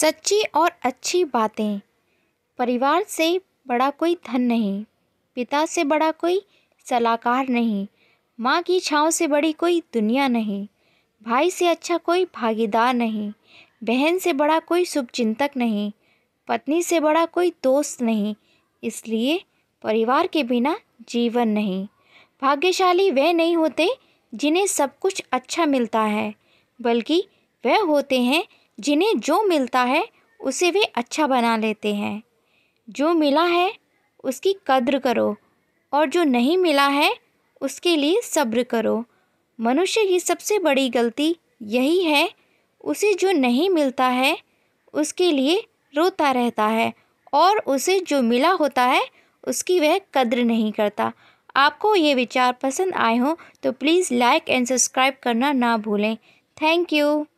सच्ची और अच्छी बातें परिवार से बड़ा कोई धन नहीं पिता से बड़ा कोई सलाहकार नहीं माँ की छाँव से बड़ी कोई दुनिया नहीं भाई से अच्छा कोई भागीदार नहीं बहन से बड़ा कोई शुभचिंतक नहीं पत्नी से बड़ा कोई दोस्त नहीं इसलिए परिवार के बिना जीवन नहीं भाग्यशाली वे नहीं होते जिन्हें सब कुछ अच्छा मिलता है बल्कि वह होते हैं जिन्हें जो मिलता है उसे वे अच्छा बना लेते हैं जो मिला है उसकी कद्र करो और जो नहीं मिला है उसके लिए सब्र करो मनुष्य की सबसे बड़ी गलती यही है उसे जो नहीं मिलता है उसके लिए रोता रहता है और उसे जो मिला होता है उसकी वह कद्र नहीं करता आपको ये विचार पसंद आए हों तो प्लीज़ लाइक एंड सब्सक्राइब करना ना भूलें थैंक यू